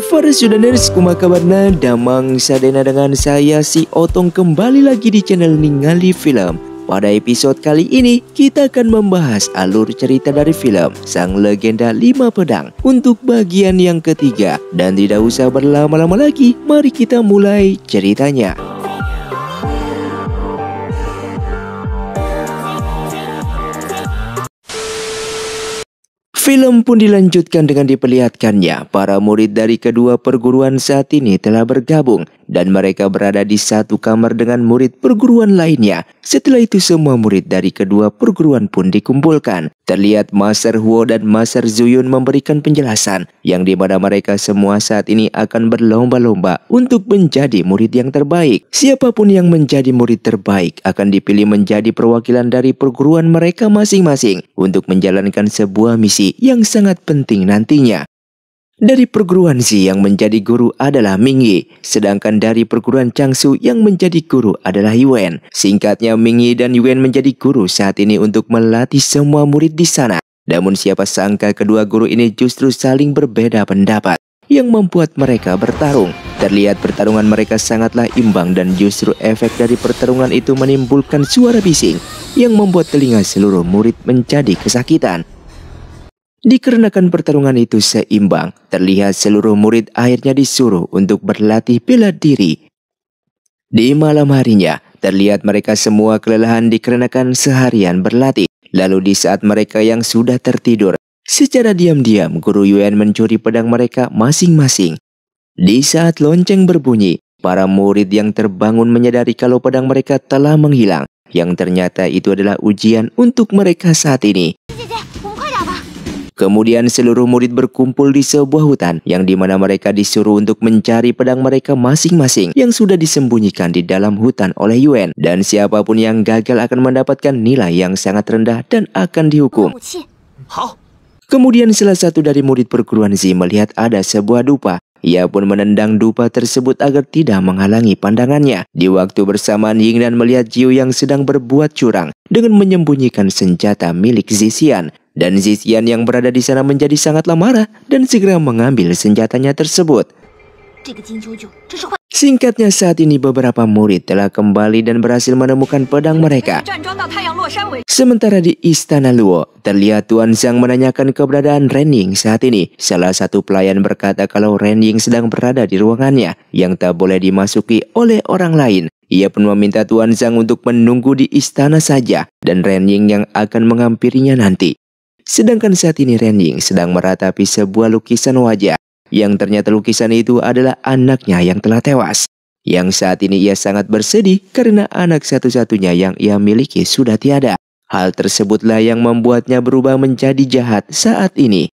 Sudaners, kumah kabarnya damang sadena dengan saya si Otong kembali lagi di channel Ningali Film pada episode kali ini, kita akan membahas alur cerita dari film Sang Legenda Lima Pedang untuk bagian yang ketiga. Dan tidak usah berlama-lama lagi, mari kita mulai ceritanya. Film pun dilanjutkan dengan diperlihatkannya. Para murid dari kedua perguruan saat ini telah bergabung dan mereka berada di satu kamar dengan murid perguruan lainnya setelah itu semua murid dari kedua perguruan pun dikumpulkan. Terlihat Master Huo dan Master Zuyun memberikan penjelasan yang di mana mereka semua saat ini akan berlomba-lomba untuk menjadi murid yang terbaik. Siapapun yang menjadi murid terbaik akan dipilih menjadi perwakilan dari perguruan mereka masing-masing untuk menjalankan sebuah misi yang sangat penting nantinya. Dari perguruan Zi yang menjadi guru adalah Mingyi, sedangkan dari perguruan Changsu yang menjadi guru adalah Yuan. Singkatnya Mingyi dan Yuan menjadi guru saat ini untuk melatih semua murid di sana. Namun siapa sangka kedua guru ini justru saling berbeda pendapat yang membuat mereka bertarung. Terlihat pertarungan mereka sangatlah imbang dan justru efek dari pertarungan itu menimbulkan suara bising yang membuat telinga seluruh murid menjadi kesakitan. Dikarenakan pertarungan itu seimbang, terlihat seluruh murid akhirnya disuruh untuk berlatih bela diri. Di malam harinya, terlihat mereka semua kelelahan dikarenakan seharian berlatih. Lalu di saat mereka yang sudah tertidur, secara diam-diam Guru Yuan mencuri pedang mereka masing-masing. Di saat lonceng berbunyi, para murid yang terbangun menyadari kalau pedang mereka telah menghilang, yang ternyata itu adalah ujian untuk mereka saat ini. Kemudian seluruh murid berkumpul di sebuah hutan yang dimana mereka disuruh untuk mencari pedang mereka masing-masing yang sudah disembunyikan di dalam hutan oleh Yuan. Dan siapapun yang gagal akan mendapatkan nilai yang sangat rendah dan akan dihukum. Kemudian salah satu dari murid perguruan Zi melihat ada sebuah dupa ia pun menendang dupa tersebut agar tidak menghalangi pandangannya. Di waktu bersamaan Yingnan melihat Jiu yang sedang berbuat curang dengan menyembunyikan senjata milik Zixian. Dan Zizian yang berada di sana menjadi sangatlah marah dan segera mengambil senjatanya tersebut. Singkatnya saat ini beberapa murid telah kembali dan berhasil menemukan pedang mereka. Sementara di Istana Luo, terlihat Tuan Zhang menanyakan keberadaan Ren Ying saat ini. Salah satu pelayan berkata kalau Ren Ying sedang berada di ruangannya yang tak boleh dimasuki oleh orang lain. Ia pun meminta Tuan Zhang untuk menunggu di istana saja dan Ren Ying yang akan menghampirinya nanti. Sedangkan saat ini Renying sedang meratapi sebuah lukisan wajah yang ternyata lukisan itu adalah anaknya yang telah tewas. Yang saat ini ia sangat bersedih karena anak satu-satunya yang ia miliki sudah tiada. Hal tersebutlah yang membuatnya berubah menjadi jahat saat ini.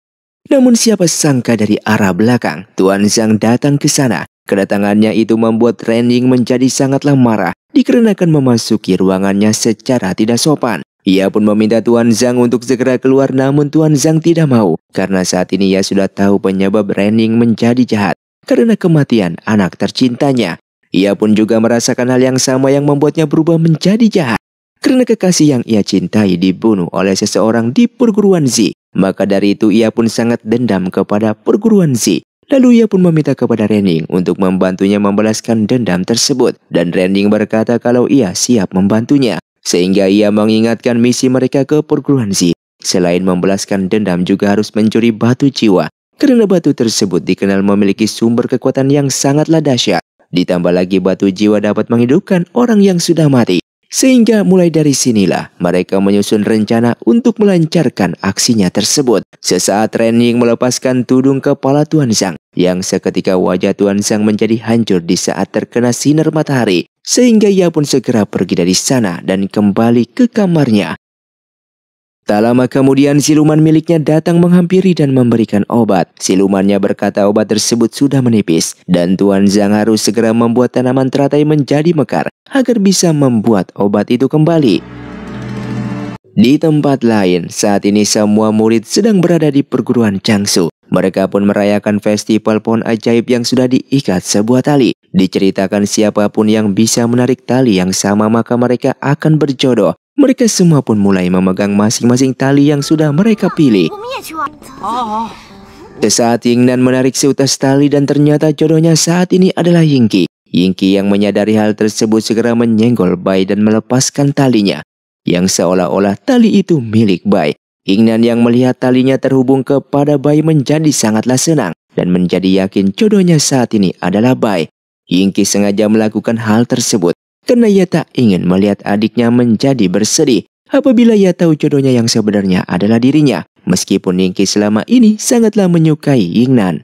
Namun siapa sangka dari arah belakang, Tuan Zhang datang ke sana. Kedatangannya itu membuat Renying menjadi sangatlah marah dikarenakan memasuki ruangannya secara tidak sopan. Ia pun meminta Tuan Zhang untuk segera keluar namun Tuan Zhang tidak mau karena saat ini ia sudah tahu penyebab Renning menjadi jahat karena kematian anak tercintanya. Ia pun juga merasakan hal yang sama yang membuatnya berubah menjadi jahat karena kekasih yang ia cintai dibunuh oleh seseorang di perguruan Zi. Maka dari itu ia pun sangat dendam kepada perguruan Zi. Lalu ia pun meminta kepada Renning untuk membantunya membalaskan dendam tersebut dan Renning berkata kalau ia siap membantunya sehingga ia mengingatkan misi mereka ke perguruan Zi. Selain membelaskan dendam juga harus mencuri batu jiwa, karena batu tersebut dikenal memiliki sumber kekuatan yang sangatlah dahsyat. Ditambah lagi batu jiwa dapat menghidupkan orang yang sudah mati. Sehingga mulai dari sinilah mereka menyusun rencana untuk melancarkan aksinya tersebut. Sesaat Renying melepaskan tudung kepala Tuan Zhang yang seketika wajah Tuan Zhang menjadi hancur di saat terkena sinar matahari sehingga ia pun segera pergi dari sana dan kembali ke kamarnya. Tak lama kemudian siluman miliknya datang menghampiri dan memberikan obat. Silumannya berkata obat tersebut sudah menipis dan Tuan Zhang harus segera membuat tanaman teratai menjadi mekar agar bisa membuat obat itu kembali. Di tempat lain, saat ini semua murid sedang berada di perguruan Changsu. Mereka pun merayakan festival pohon ajaib yang sudah diikat sebuah tali. Diceritakan siapapun yang bisa menarik tali yang sama maka mereka akan berjodoh. Mereka semua pun mulai memegang masing-masing tali yang sudah mereka pilih. Sesaat Ying Nan menarik seutas tali dan ternyata jodohnya saat ini adalah Yingki. Yingki yang menyadari hal tersebut segera menyenggol Bai dan melepaskan talinya. Yang seolah-olah tali itu milik Bai. Ingnan yang melihat talinya terhubung kepada Bai menjadi sangatlah senang dan menjadi yakin jodohnya saat ini adalah Bai. Yingki sengaja melakukan hal tersebut karena ia tak ingin melihat adiknya menjadi bersedih apabila ia tahu jodohnya yang sebenarnya adalah dirinya. Meskipun Yingki selama ini sangatlah menyukai Yingnan.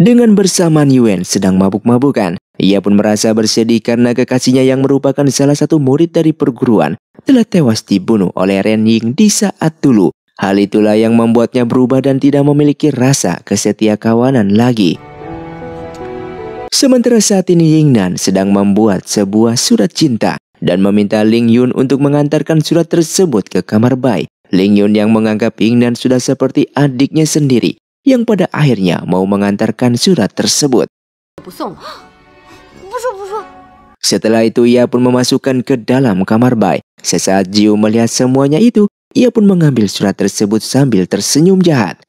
Dengan bersamaan Yuan sedang mabuk-mabukan, ia pun merasa bersedih karena kekasihnya yang merupakan salah satu murid dari perguruan telah tewas dibunuh oleh Ren Ying di saat dulu. Hal itulah yang membuatnya berubah dan tidak memiliki rasa kesetia kawanan lagi. Sementara saat ini Ying Nan sedang membuat sebuah surat cinta dan meminta Ling Yun untuk mengantarkan surat tersebut ke kamar Bai. Ling Yun yang menganggap Ying Nan sudah seperti adiknya sendiri yang pada akhirnya mau mengantarkan surat tersebut. Setelah itu ia pun memasukkan ke dalam kamar Bai. Sesaat Jiu melihat semuanya itu, ia pun mengambil surat tersebut sambil tersenyum jahat.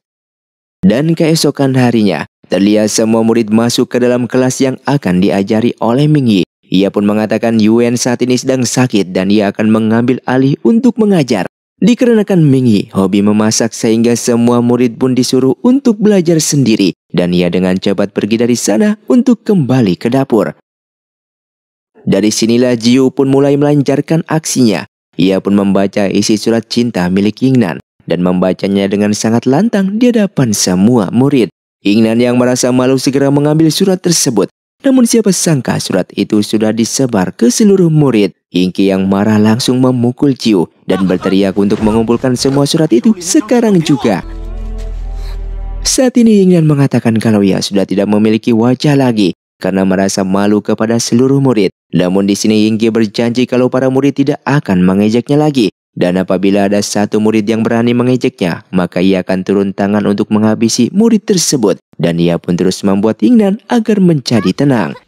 Dan keesokan harinya, terlihat semua murid masuk ke dalam kelas yang akan diajari oleh Yi. Ia pun mengatakan Yuen saat ini sedang sakit dan ia akan mengambil alih untuk mengajar. Dikarenakan Yi hobi memasak sehingga semua murid pun disuruh untuk belajar sendiri dan ia dengan cepat pergi dari sana untuk kembali ke dapur. Dari sinilah Jiu pun mulai melancarkan aksinya. Ia pun membaca isi surat cinta milik Yingnan dan membacanya dengan sangat lantang di hadapan semua murid. Yingnan yang merasa malu segera mengambil surat tersebut. Namun siapa sangka surat itu sudah disebar ke seluruh murid. Yingki yang marah langsung memukul Jiu dan berteriak untuk mengumpulkan semua surat itu sekarang juga. Saat ini Yingnan mengatakan kalau ia sudah tidak memiliki wajah lagi karena merasa malu kepada seluruh murid. Namun di sini Yingge berjanji kalau para murid tidak akan mengejeknya lagi. Dan apabila ada satu murid yang berani mengejeknya, maka ia akan turun tangan untuk menghabisi murid tersebut. Dan ia pun terus membuat Ingnan agar menjadi tenang.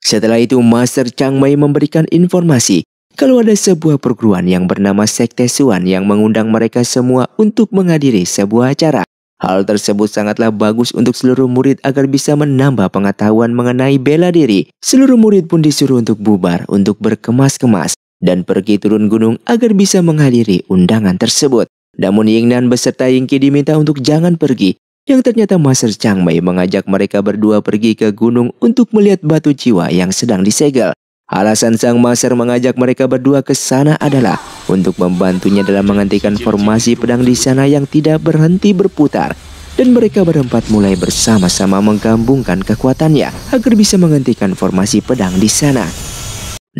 Setelah itu Master Chang Mei memberikan informasi kalau ada sebuah perguruan yang bernama Sekte Suan yang mengundang mereka semua untuk menghadiri sebuah acara. Hal tersebut sangatlah bagus untuk seluruh murid agar bisa menambah pengetahuan mengenai bela diri. Seluruh murid pun disuruh untuk bubar, untuk berkemas-kemas, dan pergi turun gunung agar bisa menghadiri undangan tersebut. Namun Yingnan beserta Yingqi diminta untuk jangan pergi, yang ternyata Master Chang Mei mengajak mereka berdua pergi ke gunung untuk melihat batu jiwa yang sedang disegel. Alasan Sang Master mengajak mereka berdua ke sana adalah untuk membantunya dalam menghentikan formasi pedang di sana yang tidak berhenti berputar. Dan mereka berempat mulai bersama-sama menggabungkan kekuatannya agar bisa menghentikan formasi pedang di sana.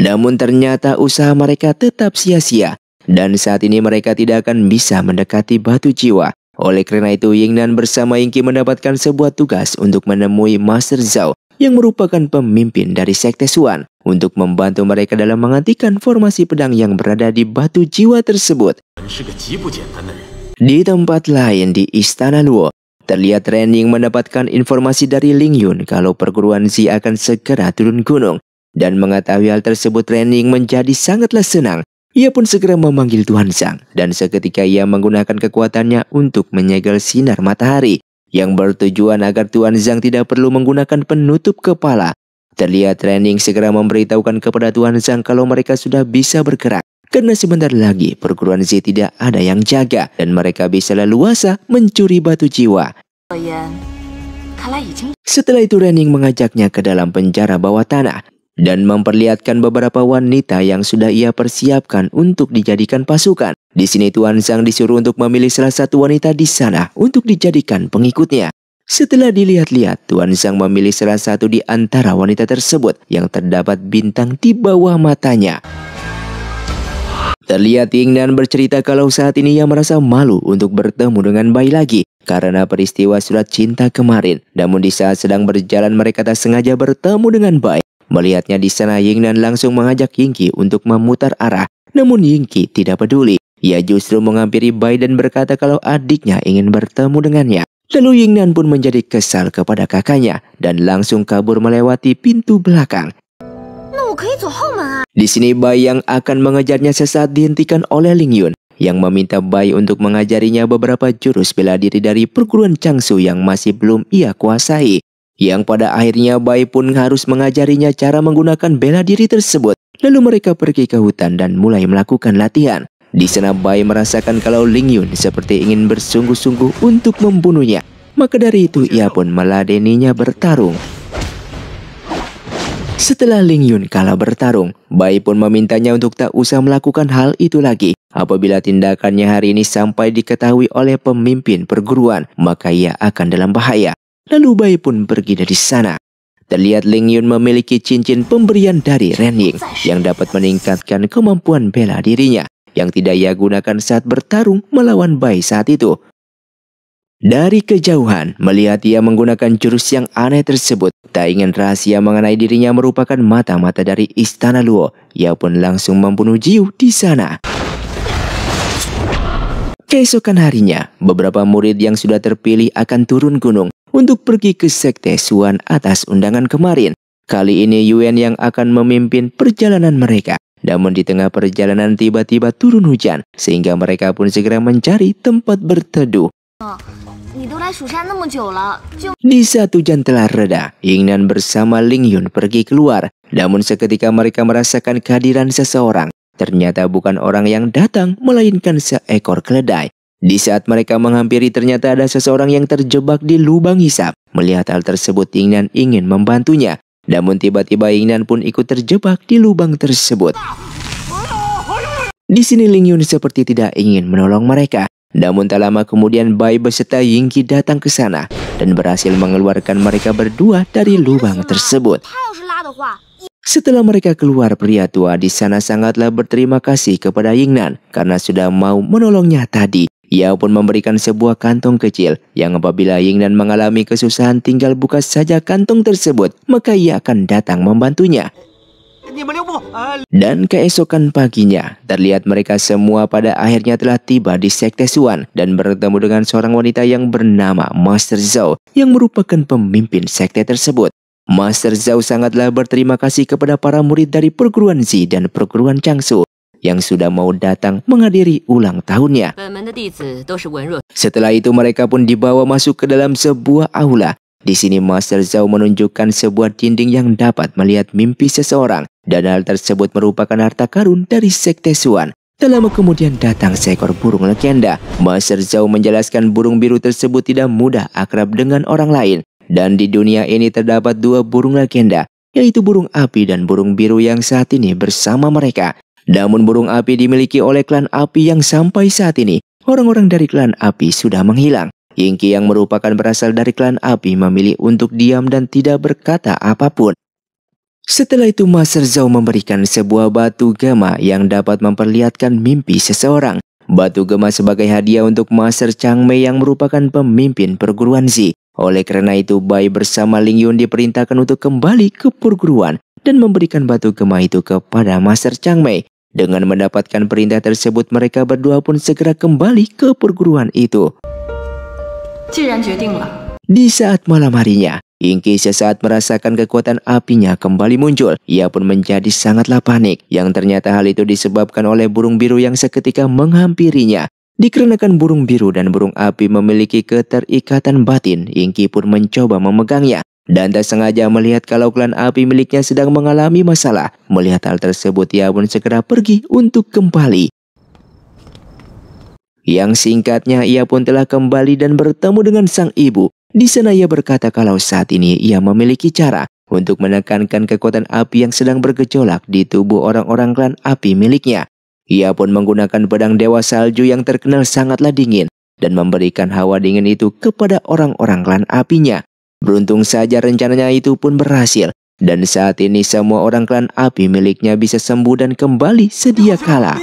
Namun ternyata usaha mereka tetap sia-sia dan saat ini mereka tidak akan bisa mendekati batu jiwa. Oleh karena itu Yingnan bersama Yingqi mendapatkan sebuah tugas untuk menemui Master Zhao yang merupakan pemimpin dari Sekte Suan untuk membantu mereka dalam menghentikan formasi pedang yang berada di batu jiwa tersebut. Di tempat lain di Istana Luo, terlihat Ren mendapatkan informasi dari Ling Yun kalau perguruan Zi akan segera turun gunung. Dan mengetahui hal tersebut Ren menjadi sangatlah senang ia pun segera memanggil Tuan Zhang dan seketika ia menggunakan kekuatannya untuk menyegel sinar matahari yang bertujuan agar Tuan Zhang tidak perlu menggunakan penutup kepala. Terlihat Renning segera memberitahukan kepada Tuan Zhang kalau mereka sudah bisa bergerak. Karena sebentar lagi perguruan Z tidak ada yang jaga dan mereka bisa leluasa mencuri batu jiwa. Oh ya, ya, Setelah itu Renning mengajaknya ke dalam penjara bawah tanah dan memperlihatkan beberapa wanita yang sudah ia persiapkan untuk dijadikan pasukan. Di sini Tuan Zhang disuruh untuk memilih salah satu wanita di sana untuk dijadikan pengikutnya. Setelah dilihat-lihat, Tuan Zhang memilih salah satu di antara wanita tersebut yang terdapat bintang di bawah matanya. Terlihat Ying Nan bercerita kalau saat ini ia merasa malu untuk bertemu dengan Bai lagi karena peristiwa surat cinta kemarin. Namun di saat sedang berjalan mereka tak sengaja bertemu dengan Bai melihatnya di sana Ying Nan langsung mengajak Ying Qi untuk memutar arah. Namun Ying Qi tidak peduli. Ia justru menghampiri Bai dan berkata kalau adiknya ingin bertemu dengannya. Lalu Ying Nan pun menjadi kesal kepada kakaknya dan langsung kabur melewati pintu belakang. Di sini Bai yang akan mengejarnya sesaat dihentikan oleh Ling Yun yang meminta Bai untuk mengajarinya beberapa jurus bela diri dari perguruan Changsu yang masih belum ia kuasai yang pada akhirnya Bai pun harus mengajarinya cara menggunakan bela diri tersebut. Lalu mereka pergi ke hutan dan mulai melakukan latihan. Di sana Bai merasakan kalau Ling Yun seperti ingin bersungguh-sungguh untuk membunuhnya. Maka dari itu ia pun meladeninya bertarung. Setelah Ling Yun kalah bertarung, Bai pun memintanya untuk tak usah melakukan hal itu lagi. Apabila tindakannya hari ini sampai diketahui oleh pemimpin perguruan, maka ia akan dalam bahaya. Lalu Bai pun pergi dari sana. Terlihat Ling Yun memiliki cincin pemberian dari Ren Ying yang dapat meningkatkan kemampuan bela dirinya yang tidak ia gunakan saat bertarung melawan Bai saat itu. Dari kejauhan, melihat ia menggunakan jurus yang aneh tersebut, tak ingin rahasia mengenai dirinya merupakan mata-mata dari Istana Luo. Ia pun langsung membunuh Jiu di sana. Keesokan harinya, beberapa murid yang sudah terpilih akan turun gunung untuk pergi ke Sekte Suan atas undangan kemarin. Kali ini Yuan yang akan memimpin perjalanan mereka. Namun di tengah perjalanan tiba-tiba turun hujan, sehingga mereka pun segera mencari tempat berteduh. Di saat hujan telah reda, Yingnan bersama Ling Yun pergi keluar. Namun seketika mereka merasakan kehadiran seseorang, ternyata bukan orang yang datang, melainkan seekor keledai. Di saat mereka menghampiri ternyata ada seseorang yang terjebak di lubang hisap. Melihat hal tersebut Ingnan ingin membantunya. Namun tiba-tiba Ingnan pun ikut terjebak di lubang tersebut. Di sini Ling Yun seperti tidak ingin menolong mereka. Namun tak lama kemudian Bai beserta Yingqi datang ke sana dan berhasil mengeluarkan mereka berdua dari lubang tersebut. Setelah mereka keluar, pria tua di sana sangatlah berterima kasih kepada Yingnan karena sudah mau menolongnya tadi. Ia pun memberikan sebuah kantong kecil yang apabila Ying dan mengalami kesusahan tinggal buka saja kantong tersebut, maka ia akan datang membantunya. Dan keesokan paginya, terlihat mereka semua pada akhirnya telah tiba di Sekte Suan dan bertemu dengan seorang wanita yang bernama Master Zhao yang merupakan pemimpin sekte tersebut. Master Zhao sangatlah berterima kasih kepada para murid dari perguruan Zi dan perguruan Changsu yang sudah mau datang menghadiri ulang tahunnya. Setelah itu mereka pun dibawa masuk ke dalam sebuah aula. Di sini Master Zhao menunjukkan sebuah dinding yang dapat melihat mimpi seseorang dan hal tersebut merupakan harta karun dari Sekte Suan. Tak lama kemudian datang seekor burung legenda. Master Zhao menjelaskan burung biru tersebut tidak mudah akrab dengan orang lain. Dan di dunia ini terdapat dua burung legenda, yaitu burung api dan burung biru yang saat ini bersama mereka. Namun burung api dimiliki oleh klan api yang sampai saat ini orang-orang dari klan api sudah menghilang. Yingqi yang merupakan berasal dari klan api memilih untuk diam dan tidak berkata apapun. Setelah itu Master Zhao memberikan sebuah batu gema yang dapat memperlihatkan mimpi seseorang. Batu gema sebagai hadiah untuk Master Changmei yang merupakan pemimpin perguruan Zi. Oleh karena itu Bai bersama Ling Yun diperintahkan untuk kembali ke perguruan dan memberikan batu gema itu kepada Master Changmei. Dengan mendapatkan perintah tersebut, mereka berdua pun segera kembali ke perguruan itu. Di saat malam harinya, Inki sesaat merasakan kekuatan apinya kembali muncul. Ia pun menjadi sangatlah panik, yang ternyata hal itu disebabkan oleh burung biru yang seketika menghampirinya. Dikarenakan burung biru dan burung api memiliki keterikatan batin, Inki pun mencoba memegangnya dan tak sengaja melihat kalau klan api miliknya sedang mengalami masalah. Melihat hal tersebut, ia pun segera pergi untuk kembali. Yang singkatnya, ia pun telah kembali dan bertemu dengan sang ibu. Di sana ia berkata kalau saat ini ia memiliki cara untuk menekankan kekuatan api yang sedang bergejolak di tubuh orang-orang klan api miliknya. Ia pun menggunakan pedang dewa salju yang terkenal sangatlah dingin dan memberikan hawa dingin itu kepada orang-orang klan apinya. Beruntung saja rencananya itu pun berhasil. Dan saat ini semua orang klan api miliknya bisa sembuh dan kembali sedia kala.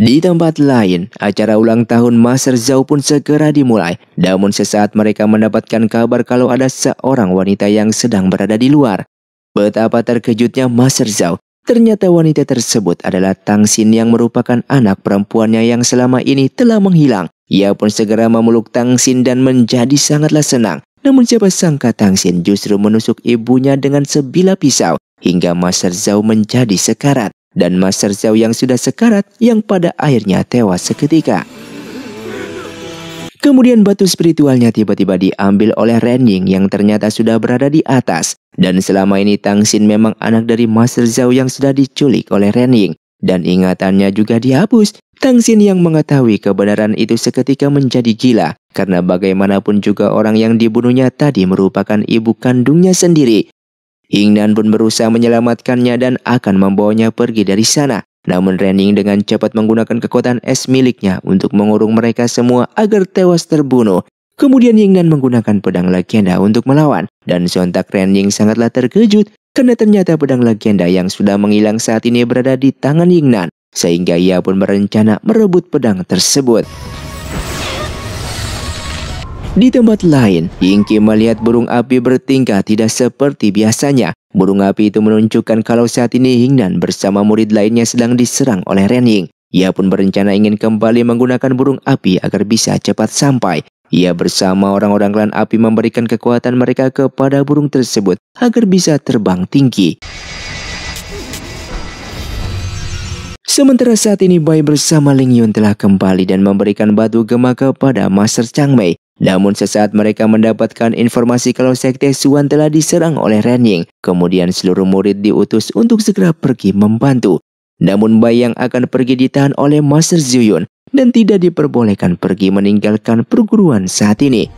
Di tempat lain, acara ulang tahun Master Zhao pun segera dimulai. Namun sesaat mereka mendapatkan kabar kalau ada seorang wanita yang sedang berada di luar. Betapa terkejutnya Master Zhao. Ternyata wanita tersebut adalah Tang Xin yang merupakan anak perempuannya yang selama ini telah menghilang. Ia pun segera memeluk Tang Xin dan menjadi sangatlah senang. Namun siapa sangka Tang Xin justru menusuk ibunya dengan sebilah pisau hingga Master Zhao menjadi sekarat. Dan Master Zhao yang sudah sekarat yang pada akhirnya tewas seketika. Kemudian batu spiritualnya tiba-tiba diambil oleh Ren Ying yang ternyata sudah berada di atas. Dan selama ini Tang Xin memang anak dari Master Zhao yang sudah diculik oleh Ren Ying. Dan ingatannya juga dihapus Kang Xin yang mengetahui kebenaran itu seketika menjadi gila karena bagaimanapun juga orang yang dibunuhnya tadi merupakan ibu kandungnya sendiri. Hingnan pun berusaha menyelamatkannya dan akan membawanya pergi dari sana. Namun Renning dengan cepat menggunakan kekuatan es miliknya untuk mengurung mereka semua agar tewas terbunuh. Kemudian Yingnan menggunakan pedang legenda untuk melawan dan sontak Renning sangatlah terkejut karena ternyata pedang legenda yang sudah menghilang saat ini berada di tangan Yingnan sehingga ia pun berencana merebut pedang tersebut. Di tempat lain, Yingki melihat burung api bertingkah tidak seperti biasanya. Burung api itu menunjukkan kalau saat ini Hingnan bersama murid lainnya sedang diserang oleh Renying. Ia pun berencana ingin kembali menggunakan burung api agar bisa cepat sampai. Ia bersama orang-orang klan api memberikan kekuatan mereka kepada burung tersebut agar bisa terbang tinggi. Sementara saat ini Bai bersama Ling Yun telah kembali dan memberikan batu gema kepada Master Chang Mei. Namun sesaat mereka mendapatkan informasi kalau Sekte Suan telah diserang oleh Ren Ying. Kemudian seluruh murid diutus untuk segera pergi membantu. Namun Bai yang akan pergi ditahan oleh Master Zuyun dan tidak diperbolehkan pergi meninggalkan perguruan saat ini.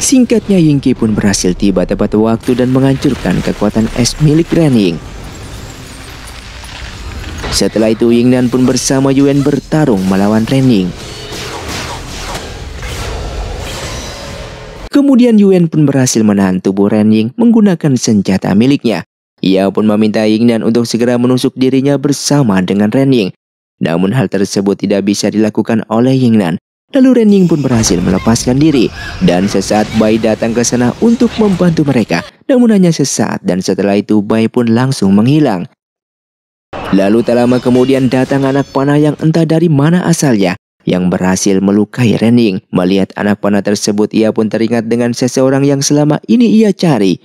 Singkatnya Yingqi pun berhasil tiba tepat waktu dan menghancurkan kekuatan es milik Ren Ying. Setelah itu Yingnan pun bersama Yuan bertarung melawan Renning. Kemudian Yuan pun berhasil menahan tubuh Renning menggunakan senjata miliknya. Ia pun meminta Ying Nan untuk segera menusuk dirinya bersama dengan Renning. Namun hal tersebut tidak bisa dilakukan oleh Ying Nan. Lalu Renning pun berhasil melepaskan diri dan sesaat Bai datang ke sana untuk membantu mereka. Namun hanya sesaat dan setelah itu Bai pun langsung menghilang. Lalu tak lama kemudian datang anak panah yang entah dari mana asalnya yang berhasil melukai Renning. Melihat anak panah tersebut ia pun teringat dengan seseorang yang selama ini ia cari.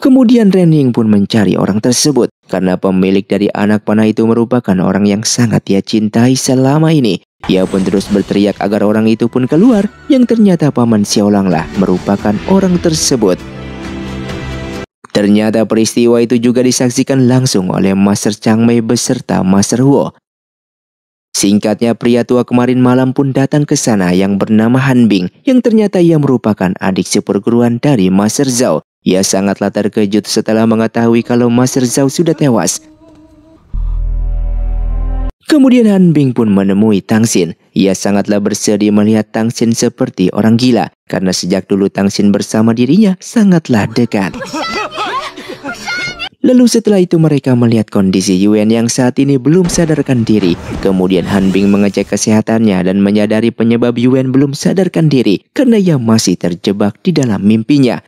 Kemudian Renning pun mencari orang tersebut karena pemilik dari anak panah itu merupakan orang yang sangat ia cintai selama ini. Ia pun terus berteriak agar orang itu pun keluar yang ternyata Paman Xiaolanglah merupakan orang tersebut. Ternyata peristiwa itu juga disaksikan langsung oleh Master Chang Mei beserta Master Huo. Singkatnya pria tua kemarin malam pun datang ke sana yang bernama Han Bing yang ternyata ia merupakan adik seperguruan dari Master Zhao. Ia sangatlah terkejut setelah mengetahui kalau Master Zhao sudah tewas Kemudian Han Bing pun menemui Tang Xin. Ia sangatlah bersedih melihat Tang Xin seperti orang gila karena sejak dulu Tang Xin bersama dirinya sangatlah dekat. Lalu setelah itu mereka melihat kondisi Yuan yang saat ini belum sadarkan diri. Kemudian Han Bing mengecek kesehatannya dan menyadari penyebab Yuan belum sadarkan diri karena ia masih terjebak di dalam mimpinya.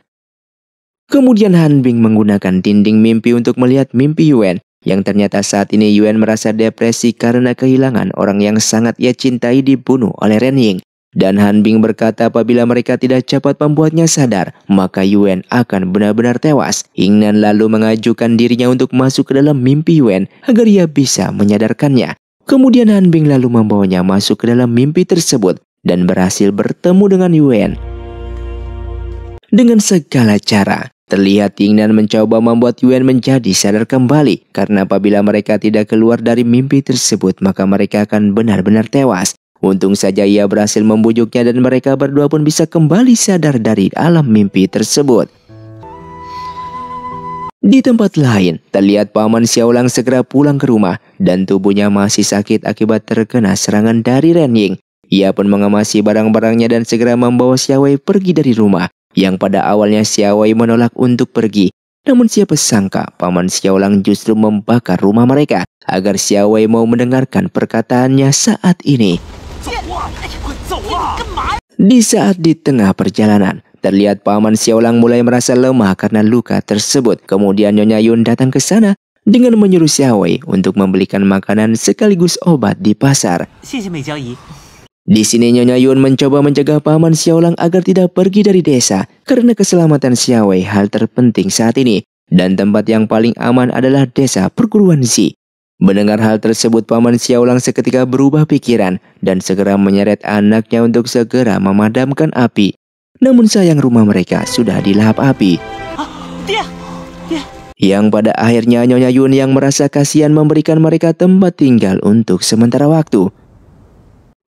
Kemudian Han Bing menggunakan dinding mimpi untuk melihat mimpi Yuan yang ternyata saat ini Yuan merasa depresi karena kehilangan orang yang sangat ia cintai dibunuh oleh Ren Ying. Dan Han Bing berkata apabila mereka tidak cepat membuatnya sadar, maka Yuan akan benar-benar tewas. Yingnan lalu mengajukan dirinya untuk masuk ke dalam mimpi Yuan agar ia bisa menyadarkannya. Kemudian Han Bing lalu membawanya masuk ke dalam mimpi tersebut dan berhasil bertemu dengan Yuan. Dengan segala cara, Terlihat Yingnan mencoba membuat Yuan menjadi sadar kembali karena apabila mereka tidak keluar dari mimpi tersebut maka mereka akan benar-benar tewas. Untung saja ia berhasil membujuknya dan mereka berdua pun bisa kembali sadar dari alam mimpi tersebut. Di tempat lain, terlihat Paman Xiaolang segera pulang ke rumah dan tubuhnya masih sakit akibat terkena serangan dari Ren Ying. Ia pun mengemasi barang-barangnya dan segera membawa Xiaowei pergi dari rumah yang pada awalnya Xiaowei menolak untuk pergi. Namun siapa sangka Paman Xiaolang justru membakar rumah mereka agar Xiaowei mau mendengarkan perkataannya saat ini. Di saat di tengah perjalanan, terlihat paman Xiaolang mulai merasa lemah karena luka tersebut. Kemudian Nyonya Yun datang ke sana dengan menyuruh Xiaowei untuk membelikan makanan sekaligus obat di pasar. Di sini Nyonya Yun mencoba menjaga paman Xiaolang agar tidak pergi dari desa karena keselamatan Xiaowei hal terpenting saat ini dan tempat yang paling aman adalah desa perguruan Zi. Mendengar hal tersebut, Paman Xiaolang seketika berubah pikiran dan segera menyeret anaknya untuk segera memadamkan api. Namun sayang rumah mereka sudah dilahap api. Yang pada akhirnya Nyonya Yun yang merasa kasihan memberikan mereka tempat tinggal untuk sementara waktu.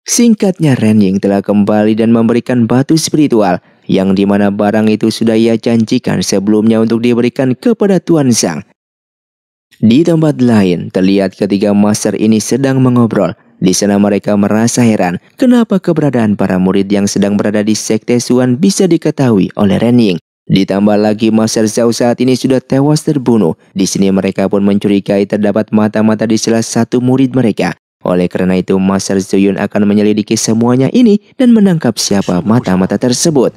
Singkatnya Ren Ying telah kembali dan memberikan batu spiritual yang dimana barang itu sudah ia janjikan sebelumnya untuk diberikan kepada Tuan Zhang. Di tempat lain, terlihat ketiga master ini sedang mengobrol. Di sana mereka merasa heran kenapa keberadaan para murid yang sedang berada di Sekte Suan bisa diketahui oleh Ren Ying. Ditambah lagi Master Zhao saat ini sudah tewas terbunuh. Di sini mereka pun mencurigai terdapat mata-mata di salah satu murid mereka. Oleh karena itu Master Zuyun akan menyelidiki semuanya ini dan menangkap siapa mata-mata tersebut.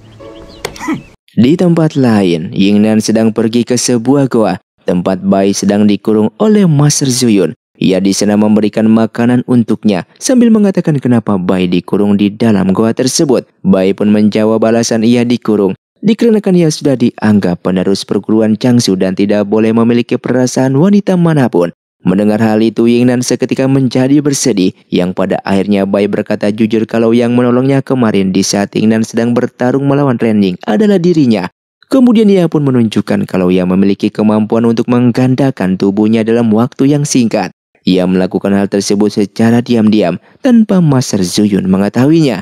Di tempat lain, Yingnan sedang pergi ke sebuah goa. Tempat bayi sedang dikurung oleh Master Zuyun. Ia di sana memberikan makanan untuknya sambil mengatakan kenapa bayi dikurung di dalam goa tersebut. Bayi pun menjawab balasan ia dikurung dikarenakan ia sudah dianggap penerus perguruan Changsu dan tidak boleh memiliki perasaan wanita manapun. Mendengar hal itu, Yingnan seketika menjadi bersedih, yang pada akhirnya Bai berkata jujur kalau yang menolongnya kemarin di saat Yingnan sedang bertarung melawan Renning adalah dirinya. Kemudian ia pun menunjukkan kalau ia memiliki kemampuan untuk menggandakan tubuhnya dalam waktu yang singkat. Ia melakukan hal tersebut secara diam-diam tanpa Master Zuyun mengetahuinya.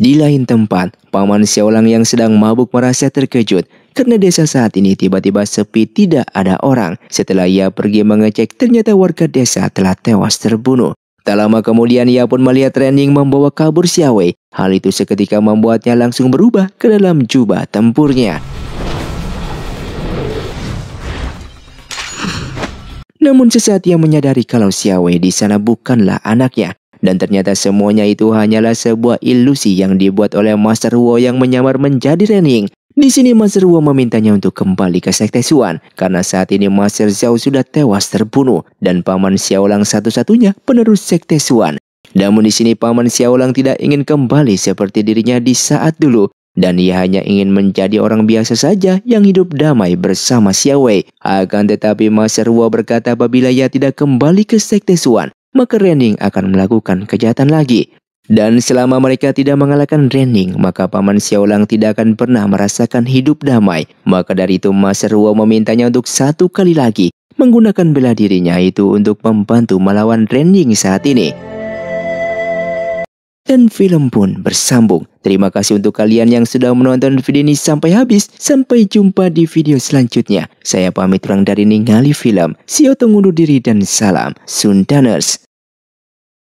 Di lain tempat, Paman Xiaolang yang sedang mabuk merasa terkejut karena desa saat ini tiba-tiba sepi tidak ada orang. Setelah ia pergi mengecek, ternyata warga desa telah tewas terbunuh. Tak lama kemudian ia pun melihat Renning membawa kabur Xiaowei. Hal itu seketika membuatnya langsung berubah ke dalam jubah tempurnya. Namun sesaat ia menyadari kalau Xiaowei di sana bukanlah anaknya. Dan ternyata semuanya itu hanyalah sebuah ilusi yang dibuat oleh Master Wu yang menyamar menjadi Renning. Di sini Master Wu memintanya untuk kembali ke Sekte Suan karena saat ini Master Zhao sudah tewas terbunuh dan paman Xiaolang satu-satunya penerus Sekte Suan. Namun di sini paman Xiaolang tidak ingin kembali seperti dirinya di saat dulu dan ia hanya ingin menjadi orang biasa saja yang hidup damai bersama Wei. Akan tetapi Master Wu berkata apabila ia tidak kembali ke Sekte Suan, maka Renning akan melakukan kejahatan lagi. Dan selama mereka tidak mengalahkan Renning, maka Paman Xiaolang tidak akan pernah merasakan hidup damai. Maka dari itu Master Wu memintanya untuk satu kali lagi menggunakan bela dirinya itu untuk membantu melawan Renning saat ini. Dan film pun bersambung. Terima kasih untuk kalian yang sudah menonton video ini sampai habis. Sampai jumpa di video selanjutnya. Saya pamit orang dari Ningali Film. Sio tunggu diri dan salam Sundaners.